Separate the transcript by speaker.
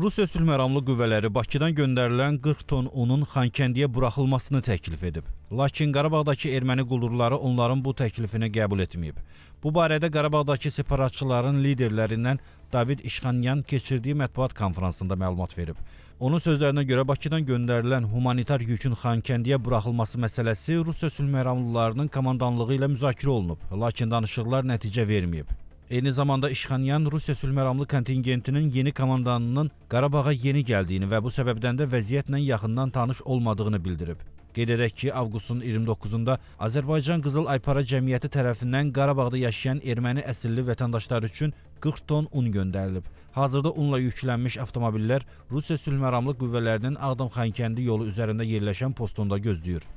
Speaker 1: Rus ösülməramlı qüvvələri Bakıdan göndərilən 40 ton unun Xankəndiyə buraxılmasını təklif edib. Lakin Qarabağdakı erməni quldurları onların bu təklifini qəbul etməyib. Bu barədə Qarabağdakı separatçıların liderlərindən David İşxanyan keçirdiyi mətbuat konfransında məlumat verib. Onun sözlərinə görə Bakıdan göndərilən humanitar yükün Xankəndiyə buraxılması məsələsi Rusiya sülhməramlılarının komandanlığı ilə müzakirə olunub, lakin danışıqlar nəticə verməyib. Eyni zamanda İşxanyan Rusiya sülhməramlı kontingentinin yeni komandanının Qarabağa yeni gəldiyini və bu səbəbdən də vəziyyətlə yaxından tanış olmadığını bildirib. Qeyd edək ki, avqustun 29-da Azərbaycan Qızıl Aypara Cəmiyyəti tərəfindən Qarabağda yaşayan erməni əsilli vətəndaşlar üçün 40 ton un göndərilib. Hazırda unla yüklənmiş avtomobillər Rusiya sülhməramlı qüvvələrinin Ağdam-Xankəndi yolu üzərində yerləşən postunda gözləyir.